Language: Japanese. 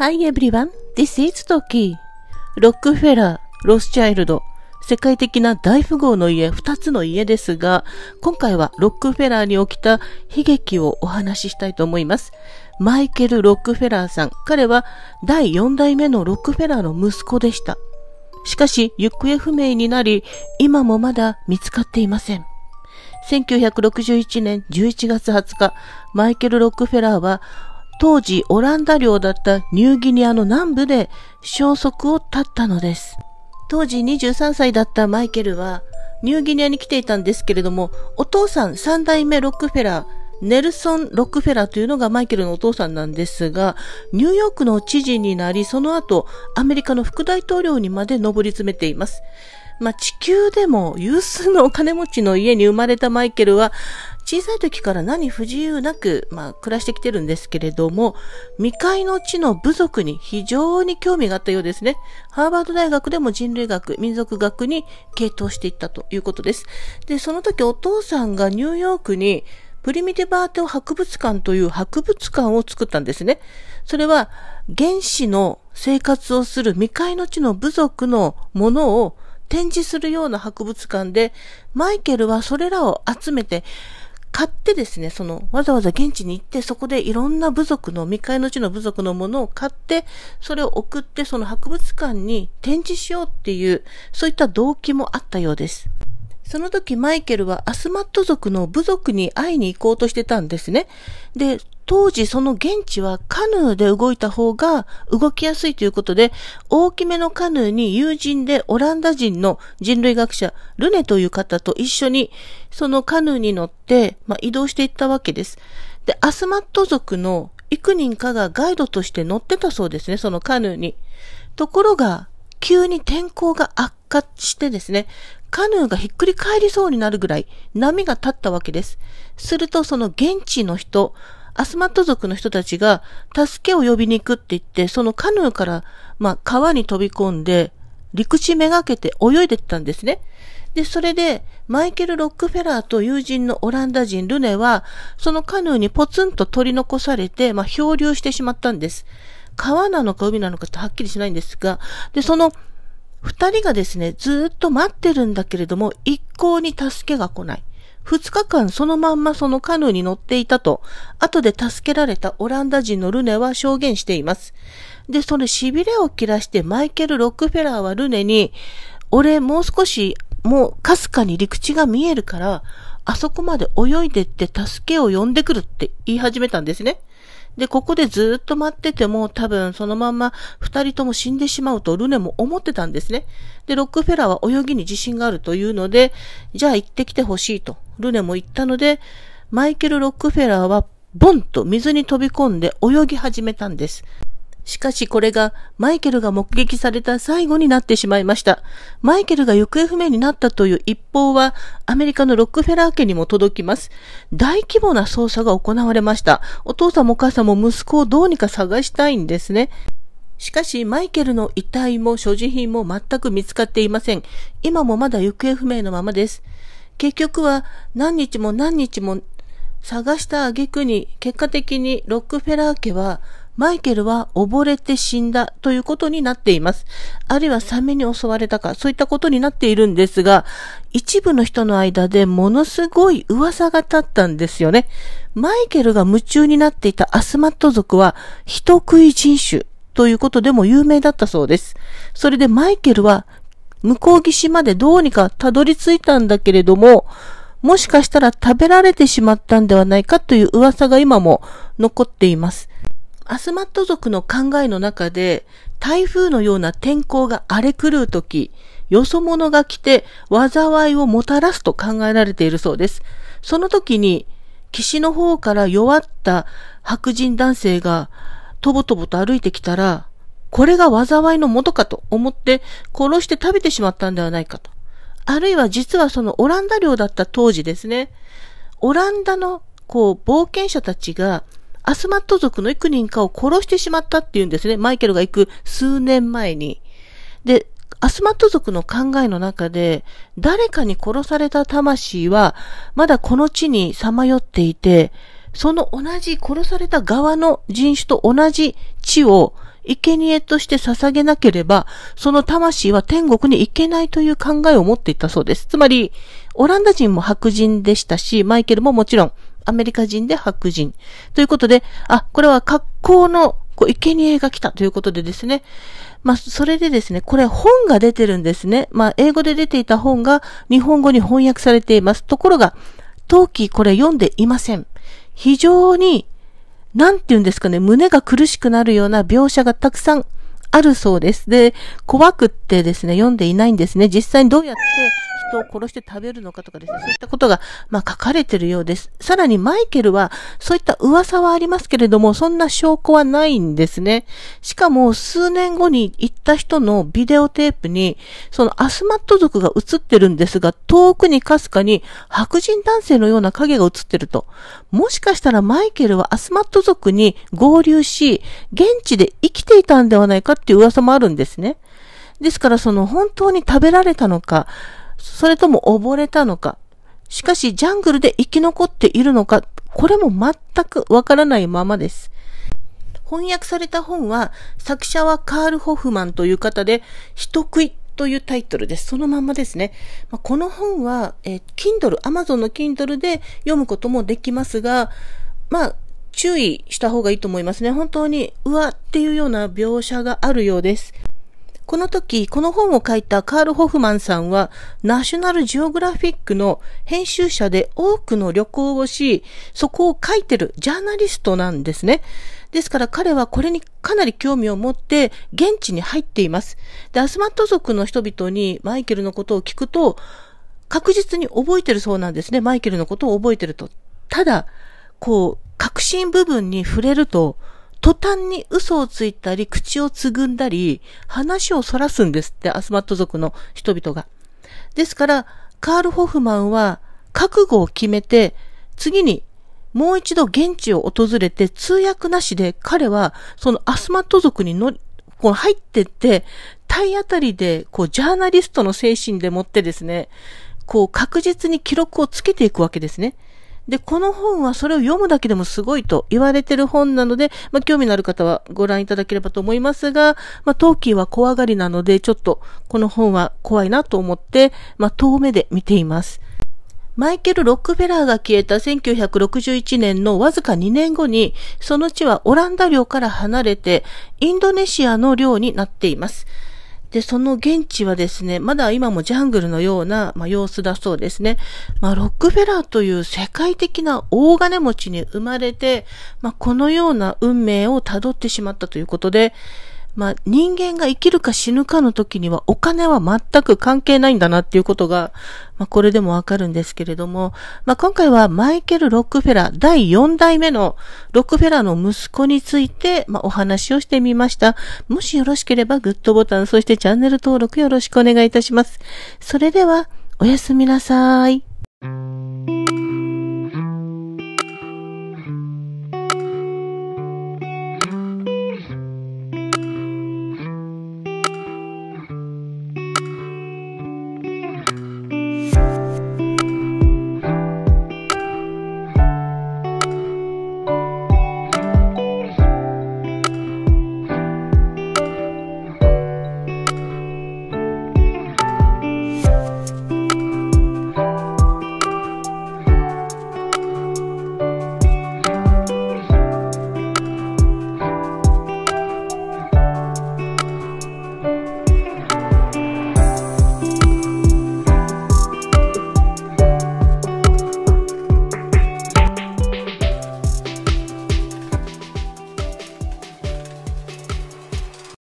Hi everyone, this is Toki. ロックフェラー、ロスチャイルド、世界的な大富豪の家、二つの家ですが、今回はロックフェラーに起きた悲劇をお話ししたいと思います。マイケル・ロックフェラーさん、彼は第四代目のロックフェラーの息子でした。しかし、行方不明になり、今もまだ見つかっていません。1961年11月20日、マイケル・ロックフェラーは当時オランダ領だったニューギニアの南部で消息を絶ったのです。当時23歳だったマイケルはニューギニアに来ていたんですけれども、お父さん3代目ロックフェラー、ネルソン・ロックフェラーというのがマイケルのお父さんなんですが、ニューヨークの知事になり、その後、アメリカの副大統領にまで上り詰めています。まあ、地球でも有数のお金持ちの家に生まれたマイケルは、小さい時から何不自由なく、まあ、暮らしてきてるんですけれども、未開の地の部族に非常に興味があったようですね。ハーバード大学でも人類学、民族学に傾倒していったということです。で、その時お父さんがニューヨークに、プリミティブアーテオ博物館という博物館を作ったんですね。それは原始の生活をする未開の地の部族のものを展示するような博物館で、マイケルはそれらを集めて、買ってですね、その、わざわざ現地に行って、そこでいろんな部族の、未開の地の部族のものを買って、それを送って、その博物館に展示しようっていう、そういった動機もあったようです。その時マイケルはアスマット族の部族に会いに行こうとしてたんですね。で、当時その現地はカヌーで動いた方が動きやすいということで、大きめのカヌーに友人でオランダ人の人類学者ルネという方と一緒にそのカヌーに乗って、まあ、移動していったわけです。で、アスマット族の幾人かがガイドとして乗ってたそうですね、そのカヌーに。ところが、急に天候が悪化してですね、カヌーがひっくり返りそうになるぐらい波が立ったわけです。するとその現地の人、アスマット族の人たちが助けを呼びに行くって言って、そのカヌーから、まあ、川に飛び込んで、陸地めがけて泳いでったんですね。で、それで、マイケル・ロックフェラーと友人のオランダ人ルネは、そのカヌーにポツンと取り残されて、まあ、漂流してしまったんです。川なのか海なのかってはっきりしないんですが、で、その二人がですね、ずっと待ってるんだけれども、一向に助けが来ない。二日間そのまんまそのカヌーに乗っていたと、後で助けられたオランダ人のルネは証言しています。で、それ痺れを切らしてマイケル・ロックフェラーはルネに、俺もう少し、もうかすかに陸地が見えるから、あそこまで泳いでって助けを呼んでくるって言い始めたんですね。で、ここでずっと待ってても多分そのまんま二人とも死んでしまうとルネも思ってたんですね。で、ロックフェラーは泳ぎに自信があるというので、じゃあ行ってきてほしいとルネも言ったので、マイケル・ロックフェラーはボンと水に飛び込んで泳ぎ始めたんです。しかしこれがマイケルが目撃された最後になってしまいました。マイケルが行方不明になったという一報はアメリカのロックフェラー家にも届きます。大規模な捜査が行われました。お父さんもお母さんも息子をどうにか探したいんですね。しかし、マイケルの遺体も所持品も全く見つかっていません。今もまだ行方不明のままです。結局は何日も何日も探した挙句に、結果的にロックフェラー家はマイケルは溺れて死んだということになっています。あるいはサメに襲われたか、そういったことになっているんですが、一部の人の間でものすごい噂が立ったんですよね。マイケルが夢中になっていたアスマット族は人食い人種ということでも有名だったそうです。それでマイケルは向こう岸までどうにかたどり着いたんだけれども、もしかしたら食べられてしまったんではないかという噂が今も残っています。アスマット族の考えの中で、台風のような天候が荒れ狂う時、よそ者が来て災いをもたらすと考えられているそうです。その時に、岸の方から弱った白人男性が、とぼとぼと歩いてきたら、これが災いの元かと思って殺して食べてしまったんではないかと。あるいは実はそのオランダ領だった当時ですね。オランダのこう冒険者たちがアスマット族の幾人かを殺してしまったっていうんですね。マイケルが行く数年前に。で、アスマット族の考えの中で、誰かに殺された魂は、まだこの地にさまよっていて、その同じ殺された側の人種と同じ地を生贄として捧げなければ、その魂は天国に行けないという考えを持っていたそうです。つまり、オランダ人も白人でしたし、マイケルももちろんアメリカ人で白人。ということで、あ、これは格好のこう、生贄が来たということでですね。まあ、それでですね、これ本が出てるんですね。まあ、英語で出ていた本が日本語に翻訳されています。ところが、陶器これ読んでいません。非常に、なんて言うんですかね、胸が苦しくなるような描写がたくさんあるそうです。で、怖くってですね、読んでいないんですね。実際にどうやって、人を殺して食べるのかとかですね、そういったことが、まあ、書かれているようです。さらにマイケルは、そういった噂はありますけれども、そんな証拠はないんですね。しかも、数年後に行った人のビデオテープに、そのアスマット族が映ってるんですが、遠くにかすかに白人男性のような影が映ってると。もしかしたらマイケルはアスマット族に合流し、現地で生きていたんではないかっていう噂もあるんですね。ですからその本当に食べられたのか、それとも溺れたのか、しかしジャングルで生き残っているのか、これも全くわからないままです。翻訳された本は、作者はカール・ホフマンという方で、人食いというタイトルです。そのまんまですね。まこの本は、え Kindle、Amazon の Kindle で読むこともできますが、まあ、注意した方がいいと思いますね。本当に、うわっていうような描写があるようです。この時、この本を書いたカール・ホフマンさんは、ナショナルジオグラフィックの編集者で多くの旅行をし、そこを書いてるジャーナリストなんですね。ですから彼はこれにかなり興味を持って現地に入っています。で、アスマット族の人々にマイケルのことを聞くと、確実に覚えてるそうなんですね。マイケルのことを覚えてると。ただ、こう、核心部分に触れると、途端に嘘をついたり、口をつぐんだり、話をそらすんですって、アスマット族の人々が。ですから、カール・ホフマンは覚悟を決めて、次にもう一度現地を訪れて通訳なしで彼はそのアスマット族にのこう入ってって、体当たりでこうジャーナリストの精神でもってですね、こう確実に記録をつけていくわけですね。で、この本はそれを読むだけでもすごいと言われてる本なので、まあ、興味のある方はご覧いただければと思いますが、まあ、トーキーは怖がりなので、ちょっとこの本は怖いなと思って、まあ、遠目で見ています。マイケル・ロックフェラーが消えた1961年のわずか2年後に、その地はオランダ領から離れて、インドネシアの領になっています。で、その現地はですね、まだ今もジャングルのような、まあ、様子だそうですね。まあ、ロックフェラーという世界的な大金持ちに生まれて、まあ、このような運命をたどってしまったということで、まあ、人間が生きるか死ぬかの時にはお金は全く関係ないんだなっていうことが、まあ、これでもわかるんですけれども、まあ、今回はマイケル・ロックフェラー第4代目のロックフェラーの息子について、まあ、お話をしてみました。もしよろしければグッドボタン、そしてチャンネル登録よろしくお願いいたします。それでは、おやすみなさい。